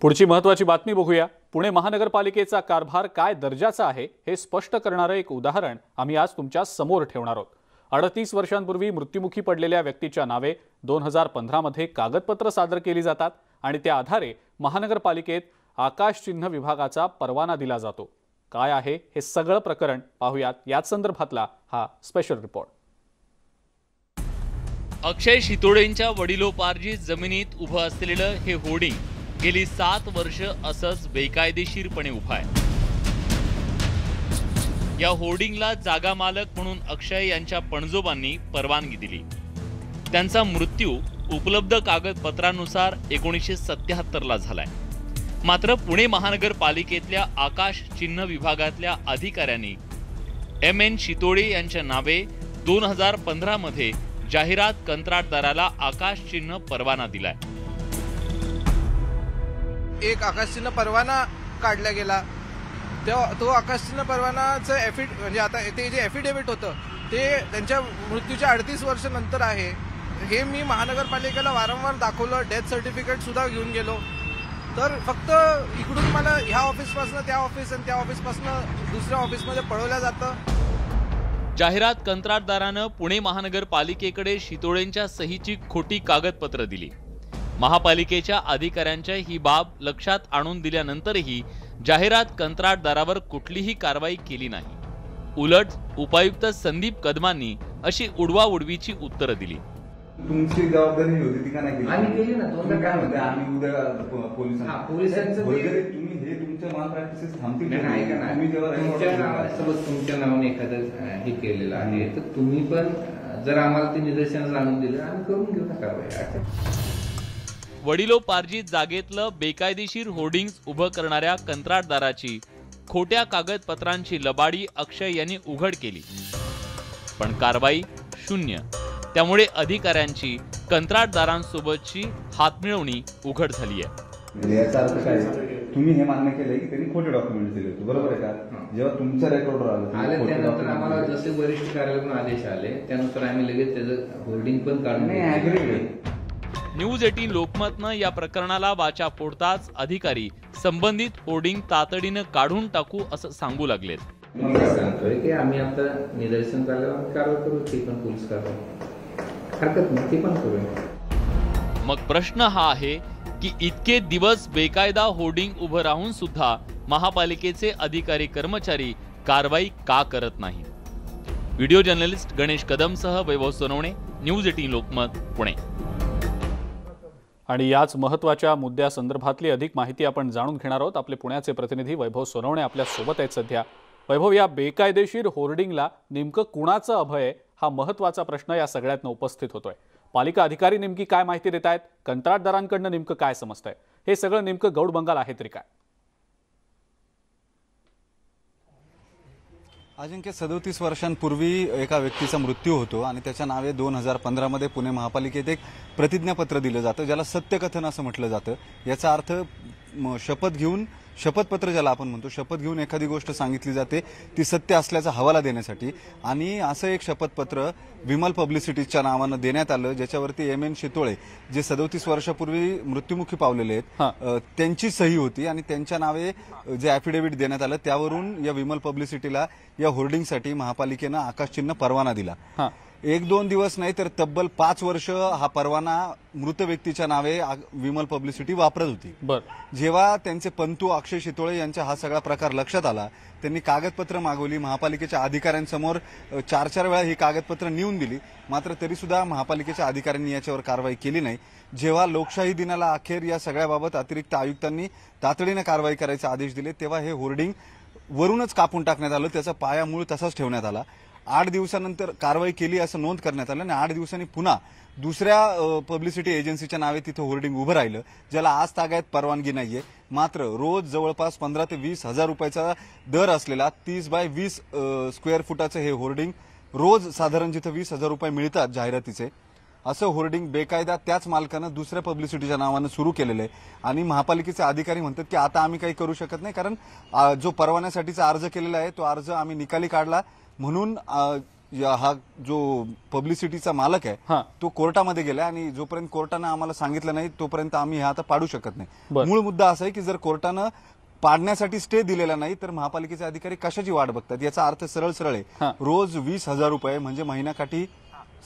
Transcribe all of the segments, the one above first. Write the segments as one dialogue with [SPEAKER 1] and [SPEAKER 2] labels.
[SPEAKER 1] पुढची महत्त्वाची बातमी बघूया पुणे महानगरपालिकेचा कारभार काय दर्जाचा आहे हे स्पष्ट करणारं एक उदाहरण आम्ही आज तुमच्या समोर ठेवणार आहोत अडतीस वर्षांपूर्वी मृत्युमुखी पडलेल्या व्यक्तीच्या नावे दोन हजार पंधरामध्ये कागदपत्र सादर केली जातात आणि त्या आधारे महानगरपालिकेत आकाशचिन्ह विभागाचा परवाना दिला जातो काय आहे हे सगळं प्रकरण पाहूयात याच संदर्भातला हा स्पेशल रिपोर्ट
[SPEAKER 2] अक्षय शितोडेंच्या वडिलोपार्जित जमिनीत उभं असलेलं हे होर्डिंग गेली सात वर्ष असंच बेकायदेशीरपणे उभा आहे या होर्डिंगला जागा मालक म्हणून अक्षय यांच्या पणजोबांनी परवानगी दिली त्यांचा मृत्यू उपलब्ध कागदपत्रानुसार एकोणीसशे सत्याहत्तरला झालाय मात्र पुणे महानगरपालिकेतल्या आकाश चिन्ह विभागातल्या अधिकाऱ्यांनी एम एन शितोळे यांच्या नावे दोन हजार पंधरामध्ये जाहिरात कंत्राटदाराला आकाश चिन्ह परवाना दिलाय
[SPEAKER 1] एक आकाशचिन्ह परवाना काढला गेला तेव्हा तो आकाशचिन्ह परवानाचं एफिड म्हणजे आता ते जे एफिडेव्हिट होतं ते त्यांच्या मृत्यूच्या अडतीस नंतर आहे हे मी महानगरपालिकेला वारंवार दाखवलं डेथ सुद्धा घेऊन गेलो तर फक्त इकडून मला ह्या ऑफिसपासनं त्या ऑफिस आणि त्या ऑफिसपासनं दुसऱ्या ऑफिसमध्ये पळवलं जातं
[SPEAKER 2] जाहिरात कंत्राटदारानं पुणे महानगरपालिकेकडे शितोळेंच्या सहीची खोटी कागदपत्र दिली महापालिकेच्या अधिकाऱ्यांच्या ही बाब लक्षात आणून दिल्यानंतरही जाहिरात कंत्राटदारावर कुठलीही कारवाई केली नाही उलट उपायुक्त संदीप कदमांनी अशी उडवाउडवीची उत्तर दिली
[SPEAKER 3] तुमची जबाबदारी होती ती का नाही केली? आम्ही केली ना, दोनदा काय म्हणते आम्ही उद्या पोलिसांना पोलिसांचं वगैरे तुम्ही हे तुमच्या माल प्रॅक्टिसेस थांबतील नाही, नाही का? तुम्ही जेव्हा तुमच्या नावा- तुमच्या नावाने एखादं हे केलेलं आहे तर तुम्ही पण जर आम्हाला ते निदर्शनास आणून दिलं आम्ही करून घेऊ ना कारवाई
[SPEAKER 2] पारजी जागेतलं बेकायदेशीर होर्डिंग्स उभं करणाऱ्या कंत्राटदाराची खोट्या कागदपत्रांची लबाडी अक्षय यांनी उघड केली पण कारवाई शून्य त्यामुळे अधिकाऱ्यांची कंत्राटदारांसोबतची हातमिळवणी उघड झाली आहे
[SPEAKER 3] म्हणजे याचा अर्थ काय तुम्ही हे मान्य केलंय की त्यांनी खोटे डॉक्युमेंट दिले होते बरोबर आहे का जेव्हा तुमचं रेकॉर्ड त्यानंतर आम्हाला जसे वरिष्ठ कार्यालयातून आदेश आले त्यानंतर आम्ही लगेच त्याचं होर्डिंग पण काढून
[SPEAKER 2] न्यूज एटीन लोकमतनं या प्रकरणाला वाचा फोडताच अधिकारी संबंधित होर्डिंग तातडीनं काढून टाकू असं सांगू लागलेत
[SPEAKER 3] सांगतोय की आम्ही आता
[SPEAKER 2] मग प्रश्न हा आहे की इतके दिवस बेकायदा होर्डिंग उभं राहून सुद्धा महापालिकेचे अधिकारी कर्मचारी कारवाई का करत नाही व्हिडिओ जर्नलिस्ट गणेश कदमसह वैभव सोनवणे न्यूज एटीन लोकमत पुणे आणि याच महत्त्वाच्या मुद्द्यासंदर्भातली अधिक
[SPEAKER 1] माहिती आपण जाणून घेणार आहोत आपले पुण्याचे प्रतिनिधी वैभव सोनवणे सोबत आहेत सध्या वैभव या बेकायदेशीर होर्डिंगला नेमकं कुणाचं अभय हा महत्वाचा प्रश्न या सगळ्यातनं उपस्थित होतोय पालिका अधिकारी नेमकी काय माहिती देत आहेत कंत्राटदारांकडनं नेमकं काय समजतंय हे सगळं नेमकं गौड बंगाल आहे तरी काय
[SPEAKER 3] अजिंक्य सदोतीस वर्षांपूर्वी एका व्यक्तीचा मृत्यू होतो आणि त्याच्या नावे दोन हजार पंधरामध्ये पुणे महापालिकेत एक प्रतिज्ञापत्र दिलं जातं ज्याला सत्यकथन असं म्हटलं जातं याचा अर्थ शपथ घेऊन शपथपत्र ज्याला आपण म्हणतो शपथ घेऊन एखादी गोष्ट सांगितली जाते ती सत्य असल्याचा हवाला देण्यासाठी आणि असं एक शपथपत्र विमल पब्लिसिटीजच्या नावानं देण्यात आलं ज्याच्यावरती एम एन शितोळे जे सदोतीस वर्षापूर्वी मृत्यूमुखी पावलेले आहेत त्यांची सही होती आणि त्यांच्या नावे जे अॅफिडेव्हिट देण्यात आलं त्यावरून या विमल पब्लिसिटीला या होर्डिंगसाठी महापालिकेनं आकाशचिन्ह परवाना दिला एक दोन दिवस नाही तर तब्बल पाच वर्ष हा परवाना मृत व्यक्तीच्या नावे विमल पब्लिसिटी वापरत होती बरं जेव्हा त्यांचे पंतू अक्षय शितोळे यांच्या हा सगळा प्रकार लक्षात आला त्यांनी कागदपत्र मागवली महापालिकेच्या अधिकाऱ्यांसमोर चार चार वेळा ही कागदपत्र नेऊन दिली मात्र तरी सुद्धा महापालिकेच्या अधिकाऱ्यांनी याच्यावर कारवाई केली नाही जेव्हा लोकशाही दिनाला अखेर या सगळ्याबाबत अतिरिक्त आयुक्तांनी तातडीनं कारवाई करायचे आदेश दिले तेव्हा हे होर्डिंग वरूनच कापून टाकण्यात आलं त्याचा पायामूळ तसाच ठेवण्यात आला आठ दिवसानंतर कारवाई केली असं नोंद करण्यात आलं आणि आठ दिवसांनी पुन्हा दुसऱ्या पब्लिसिटी एजन्सीच्या नावे तिथं होर्डिंग उभं राहिलं ज्याला आज तागायत परवानगी नाहीये मात्र रोज जवळपास पंधरा ते वीस हजार रुपयाचा दर असलेला तीस बाय वीस स्क्वेअर फुटाचं हे होर्डिंग रोज साधारण जिथं वीस हजार रुपये मिळतात जाहिरातीचे असं होर्डिंग बेकायदा त्याच मालकानं दुसऱ्या पब्लिसिटीच्या नावानं सुरू केलेलं आहे आणि महापालिकेचे अधिकारी म्हणतात की आता आम्ही काही करू शकत नाही कारण जो परवान्यासाठीचा अर्ज केलेला आहे तो अर्ज आम्ही निकाली काढला म्हणून हा जो पब्लिसिटीचा मालक आहे तो कोर्टामध्ये गेला आणि जोपर्यंत कोर्टानं आम्हाला सांगितलं नाही तोपर्यंत आम्ही हे आता पाडू शकत नाही मूळ मुद्दा असा आहे की जर कोर्टानं पाडण्यासाठी स्टे दिलेला नाही तर महापालिकेचे अधिकारी कशाची वाट बघतात याचा अर्थ सरळ सरळ आहे रोज वीस हजार रुपये म्हणजे महिन्याकाठी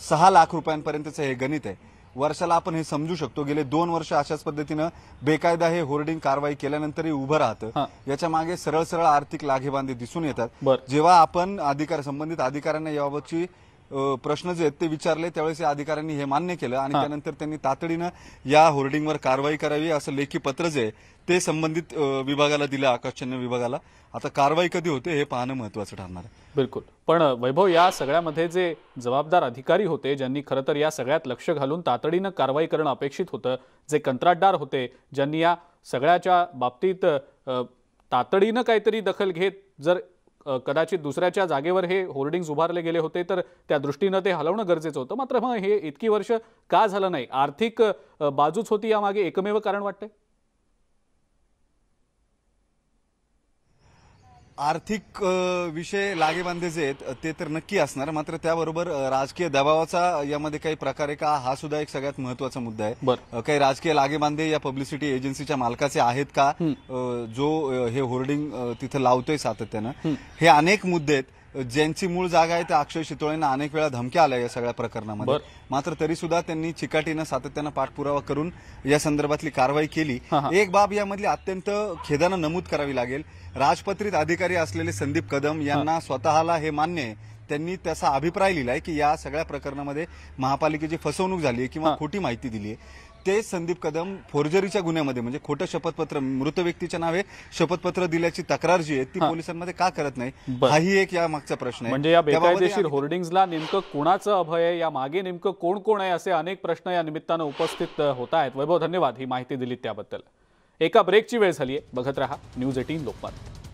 [SPEAKER 3] सहा लाख रुपयांपर्यंतचं हे गणित आहे वर्षाला आपण हे समजू शकतो गेले दोन वर्ष अशाच पद्धतीनं बेकायदा हे होर्डिंग कारवाई केल्यानंतरही उभं राहतं याच्या मागे सरळ सरळ आर्थिक लाघेबांधे दिसून येतात जेव्हा आपण अधिकार संबंधित अधिकाऱ्यांना याबाबतची प्रश्न जे आहेत ते विचारले त्यावेळेस या अधिकाऱ्यांनी हे मान्य केलं आणि त्यानंतर त्यांनी तातडीनं या होर्डिंगवर कारवाई करावी असं लेखी पत्र जे आहे ते संबंधित विभागाला दिलं आकाशच्या विभागाला आता कारवाई कधी होते हे पाहणं महत्वाचं ठरणार
[SPEAKER 1] आहे बिलकुल पण वैभव या सगळ्यामध्ये जे जबाबदार अधिकारी होते ज्यांनी खरं तर या सगळ्यात लक्ष घालून तातडीनं कारवाई करणं अपेक्षित होतं जे कंत्राटदार होते ज्यांनी या सगळ्याच्या बाबतीत तातडीनं काहीतरी दखल घेत जर कदाचित दुसऱ्याच्या जागेवर हे होर्डिंग्ज उभारले गेले होते तर त्या दृष्टीनं ते हलवणं गरजेचं होतं मात्र मग हे इतकी वर्ष का झालं नाही आर्थिक बाजूच होती यामागे एकमेव कारण वाटतंय
[SPEAKER 3] आर्थिक विषय लागेबांधे जे आहेत ते तर नक्की असणार मात्र त्याबरोबर राजकीय दबावाचा यामध्ये काही प्रकार आहे का हा सुद्धा एक सगळ्यात महत्वाचा मुद्दा आहे काही राजकीय लागेबांधे या पब्लिसिटी एजन्सीच्या मालकाचे आहेत का जो हे होर्डिंग तिथं लावतोय सातत्यानं हे अनेक मुद्दे आहेत ज्यांची मूळ जागा आहे त्या अक्षय शितोळेंना अनेक वेळा धमक्या आल्या या सगळ्या प्रकरणामध्ये मात्र तरी सुद्धा त्यांनी चिकाटीनं सातत्यानं पाठपुरावा करून या संदर्भातली कारवाई केली एक बाब यामधली अत्यंत खेदानं नमूद करावी लागेल राजपत्रित अधिकारी असलेले संदीप कदम यांना स्वतःला हे मान्य आहे त्यांनी त्याचा अभिप्राय लिहिलाय की या सगळ्या प्रकरणामध्ये महापालिकेची फसवणूक झाली आहे किंवा खोटी माहिती दिली आहे ते संदीप कदम फोर्जरीच्या गुन्ह्यामध्ये म्हणजे खोटं शपथपत्र मृत व्यक्तीच्या नावे शपथपत्र दिल्याची तक्रार जी आहे ती पोलिसांमध्ये का करत नाही हाही एक या मागचा प्रश्न आहे म्हणजे या बेकायदेशीर होर्डिंगला नेमकं कोणाचं अभय आहे या मागे नेमकं कोण कोण आहे असे
[SPEAKER 1] अनेक प्रश्न या निमित्तानं उपस्थित होत आहेत वैभव धन्यवाद ही माहिती दिली त्याबद्दल एका ब्रेकची वेळ झाली आहे बघत राहा न्यूज एटीन लोकमत